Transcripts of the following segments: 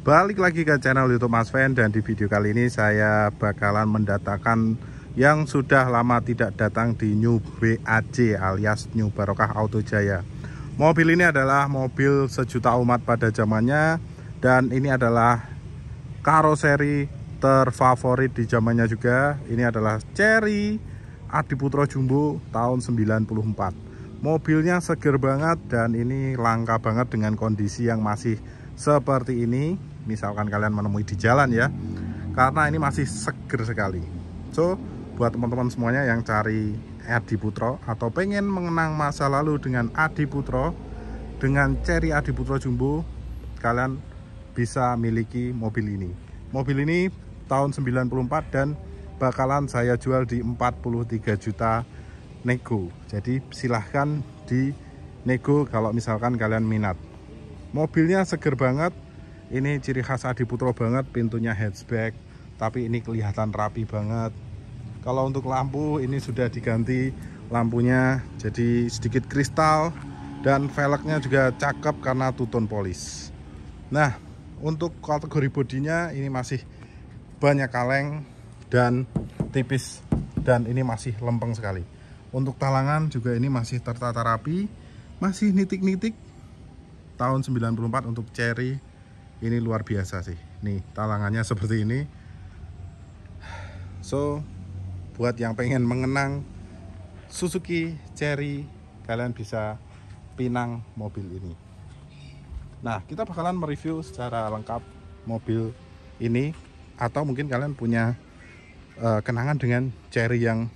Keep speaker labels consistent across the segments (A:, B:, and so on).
A: Balik lagi ke channel YouTube Mas Ven dan di video kali ini saya bakalan mendatangkan yang sudah lama tidak datang di New BAC alias New Barokah Auto Jaya. Mobil ini adalah mobil sejuta umat pada zamannya dan ini adalah karoseri terfavorit di zamannya juga. Ini adalah Cherry Adiputro Jumbo tahun 94. Mobilnya seger banget dan ini langka banget dengan kondisi yang masih seperti ini misalkan kalian menemui di jalan ya karena ini masih seger sekali so buat teman-teman semuanya yang cari Adi Putro atau pengen mengenang masa lalu dengan Adi Putro dengan Cherry Adi Putro Jumbo kalian bisa miliki mobil ini mobil ini tahun 94 dan bakalan saya jual di 43 juta nego jadi silahkan di nego kalau misalkan kalian minat mobilnya seger banget ini ciri khas Adi Putro banget pintunya hatchback tapi ini kelihatan rapi banget kalau untuk lampu ini sudah diganti lampunya jadi sedikit kristal dan velgnya juga cakep karena tuton polis nah untuk kategori bodinya ini masih banyak kaleng dan tipis dan ini masih lempeng sekali untuk talangan juga ini masih tertata rapi masih nitik-nitik tahun 94 untuk cherry ini luar biasa sih nih talangannya seperti ini so buat yang pengen mengenang Suzuki Cherry kalian bisa pinang mobil ini nah kita bakalan mereview secara lengkap mobil ini atau mungkin kalian punya uh, kenangan dengan Cherry yang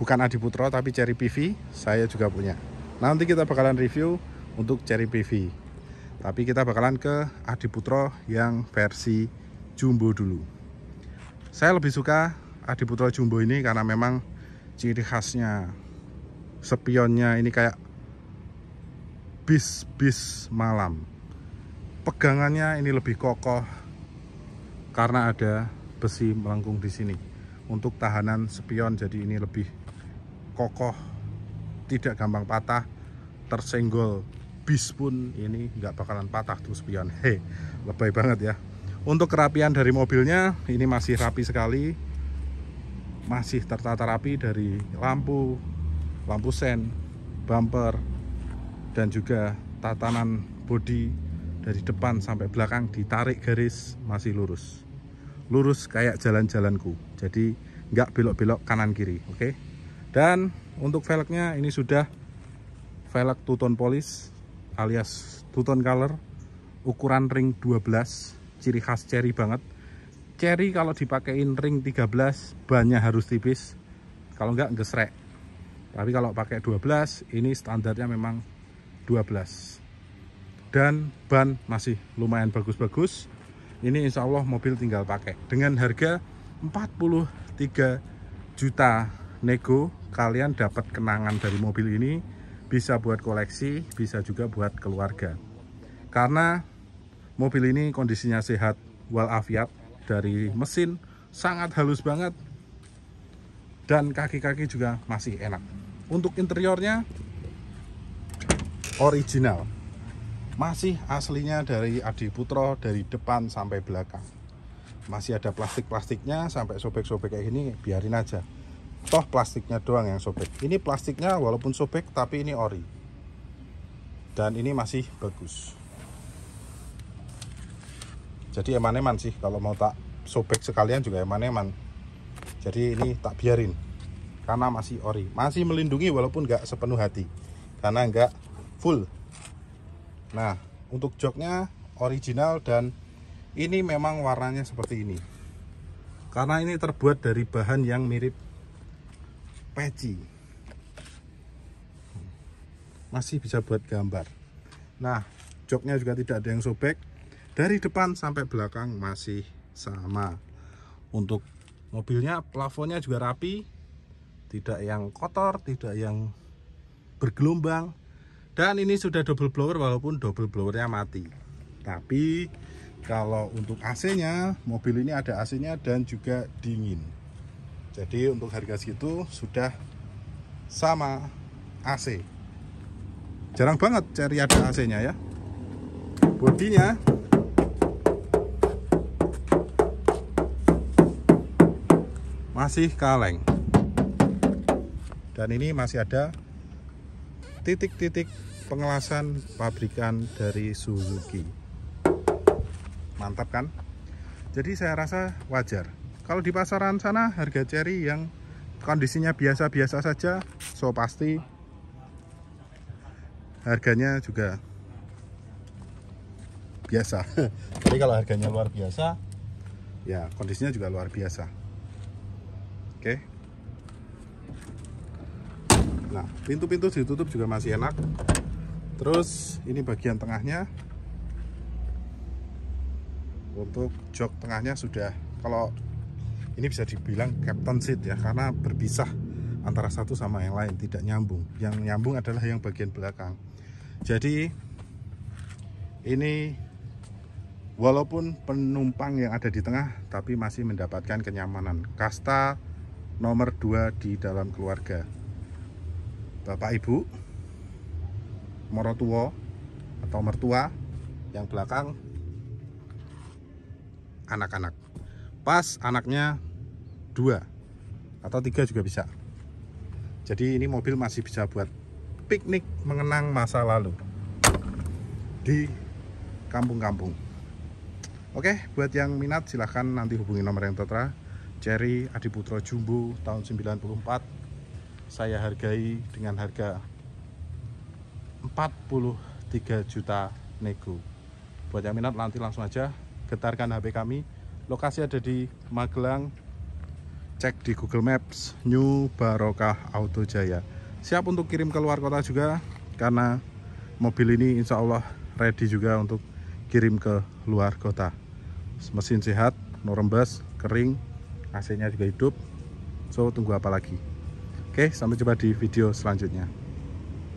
A: bukan Adi Adiputro tapi Cherry PV saya juga punya nanti kita bakalan review untuk Cherry PV tapi kita bakalan ke Adiputro yang versi jumbo dulu saya lebih suka Adiputro jumbo ini karena memang ciri khasnya spionnya ini kayak bis-bis malam pegangannya ini lebih kokoh karena ada besi melengkung di sini untuk tahanan spion jadi ini lebih kokoh tidak gampang patah tersenggol bis pun ini nggak bakalan patah tuh spion hei lebay banget ya untuk kerapian dari mobilnya ini masih rapi sekali masih tertata rapi dari lampu lampu sen bumper dan juga tatanan bodi dari depan sampai belakang ditarik garis masih lurus lurus kayak jalan-jalanku jadi nggak belok-belok kanan kiri oke okay? dan untuk velgnya ini sudah velg two tone alias two color ukuran ring 12 ciri khas cherry banget cherry kalau dipakein ring 13 banyak harus tipis kalau enggak gesrek tapi kalau pakai 12 ini standarnya memang 12 dan ban masih lumayan bagus-bagus ini insya Allah mobil tinggal pakai dengan harga 43 juta nego kalian dapat kenangan dari mobil ini bisa buat koleksi, bisa juga buat keluarga. Karena mobil ini kondisinya sehat walafiat dari mesin, sangat halus banget dan kaki-kaki juga masih enak. Untuk interiornya original. Masih aslinya dari Adi Putro dari depan sampai belakang. Masih ada plastik-plastiknya sampai sobek-sobek kayak gini biarin aja toh plastiknya doang yang sobek ini plastiknya walaupun sobek tapi ini ori dan ini masih bagus jadi eman-eman sih kalau mau tak sobek sekalian juga eman-eman jadi ini tak biarin karena masih ori masih melindungi walaupun nggak sepenuh hati karena nggak full nah untuk joknya original dan ini memang warnanya seperti ini karena ini terbuat dari bahan yang mirip peci masih bisa buat gambar nah joknya juga tidak ada yang sobek dari depan sampai belakang masih sama untuk mobilnya plafonnya juga rapi tidak yang kotor tidak yang bergelombang dan ini sudah double blower walaupun double blowernya mati tapi kalau untuk AC nya mobil ini ada AC nya dan juga dingin jadi untuk harga segitu sudah sama AC jarang banget cari ada AC nya ya bodinya masih kaleng dan ini masih ada titik-titik pengelasan pabrikan dari Suzuki mantap kan jadi saya rasa wajar kalau di pasaran sana harga ceri yang kondisinya biasa-biasa saja so pasti harganya juga biasa jadi kalau harganya luar biasa ya kondisinya juga luar biasa oke okay. nah pintu-pintu ditutup juga masih enak terus ini bagian tengahnya untuk jok tengahnya sudah kalau ini bisa dibilang captain seat ya karena berpisah antara satu sama yang lain tidak nyambung yang nyambung adalah yang bagian belakang jadi ini walaupun penumpang yang ada di tengah tapi masih mendapatkan kenyamanan kasta nomor 2 di dalam keluarga Bapak Ibu morotuo atau mertua yang belakang anak-anak pas anaknya dua atau tiga juga bisa jadi ini mobil masih bisa buat piknik mengenang masa lalu di kampung-kampung oke buat yang minat silahkan nanti hubungi nomor yang tertera Cherry Adiputro Jumbo tahun 94 saya hargai dengan harga 43 juta nego buat yang minat nanti langsung aja getarkan HP kami lokasi ada di Magelang cek di Google Maps New Barokah Auto Jaya siap untuk kirim ke luar kota juga karena mobil ini insya Allah ready juga untuk kirim ke luar kota mesin sehat, no rembes, kering AC nya juga hidup so tunggu apa lagi oke sampai jumpa di video selanjutnya